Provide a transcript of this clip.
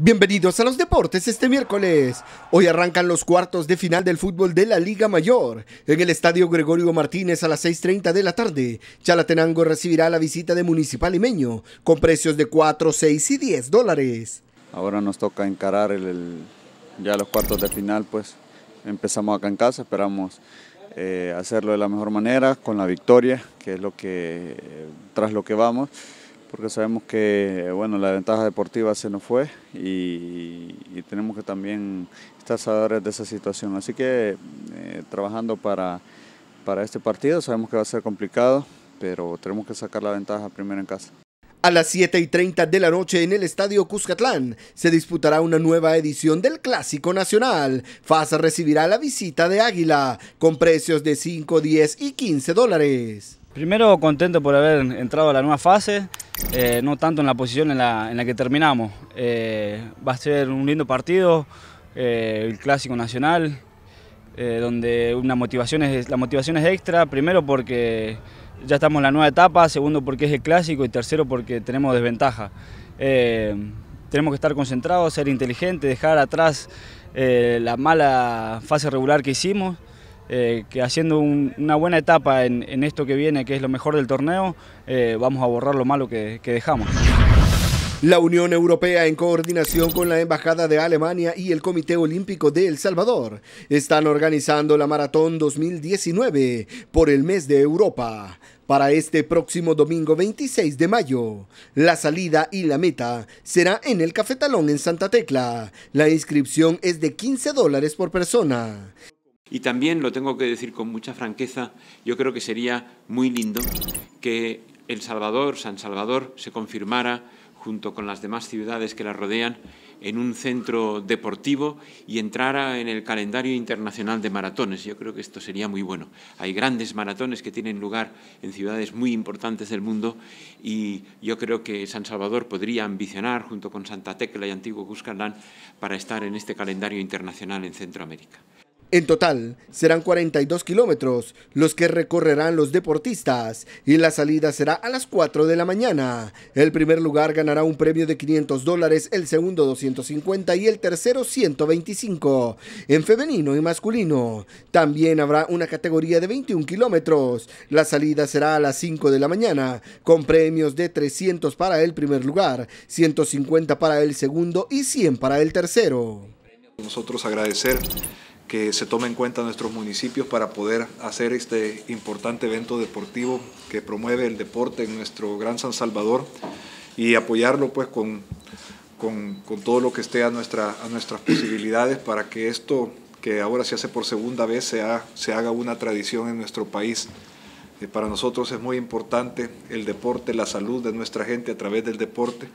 Bienvenidos a los deportes este miércoles. Hoy arrancan los cuartos de final del fútbol de la Liga Mayor. En el estadio Gregorio Martínez a las 6.30 de la tarde, Chalatenango recibirá la visita de Municipal Imeño con precios de 4, 6 y 10 dólares. Ahora nos toca encarar ya los cuartos de final, pues empezamos acá en casa, esperamos eh, hacerlo de la mejor manera, con la victoria, que es lo que eh, tras lo que vamos porque sabemos que bueno, la ventaja deportiva se nos fue y, tenemos que también estar sabedores de esa situación. Así que eh, trabajando para, para este partido, sabemos que va a ser complicado, pero tenemos que sacar la ventaja primero en casa. A las 7 y 30 de la noche en el Estadio Cuscatlán se disputará una nueva edición del Clásico Nacional. FASA recibirá la visita de Águila con precios de 5, 10 y 15 dólares. Primero contento por haber entrado a la nueva fase, eh, no tanto en la posición en la, que terminamos. Eh, va a ser un lindo partido, eh, el clásico nacional, donde una motivación es, la motivación es extra, primero porque ya estamos en la nueva etapa, segundo porque es el clásico y tercero porque tenemos desventaja. tenemos que estar concentrados, ser inteligentes, dejar atrás la mala fase regular que hicimos eh, que haciendo una buena etapa en, esto que viene, que es lo mejor del torneo, eh, vamos a borrar lo malo que, que dejamos. La Unión Europea, en coordinación con la Embajada de Alemania y el Comité Olímpico de El Salvador, están organizando la Maratón 2019 por el mes de Europa. Para este próximo domingo 26 de mayo, la salida y la meta será en el Cafetalón en Santa Tecla. La inscripción es de 15 dólares por persona. Y también lo tengo que decir con mucha franqueza, yo creo que sería muy lindo que El Salvador, San Salvador, se confirmara junto con las demás ciudades que la rodean en un centro deportivo y entrara en el calendario internacional de maratones. Yo creo que esto sería muy bueno. Hay grandes maratones que tienen lugar en ciudades muy importantes del mundo y yo creo que San Salvador podría ambicionar junto con Santa Tecla y Antiguo Cuscatlán para estar en este calendario internacional en Centroamérica. En total, serán 42 kilómetros los que recorrerán los deportistas y la salida será a las 4 de la mañana. El primer lugar ganará un premio de 500 dólares, el segundo 250 y el tercero 125. En femenino y masculino, también habrá una categoría de 21 kilómetros. La salida será a las 5 de la mañana, con premios de 300 para el primer lugar, 150 para el segundo y 100 para el tercero. Nosotros agradecer que se tome en cuenta nuestros municipios para poder hacer este importante evento deportivo que promueve el deporte en nuestro gran San Salvador y apoyarlo pues con, con, todo lo que esté a, nuestra, a nuestras posibilidades para que esto que ahora se hace por segunda vez se, se haga una tradición en nuestro país. Eh, para nosotros es muy importante el deporte, la salud de nuestra gente a través del deporte.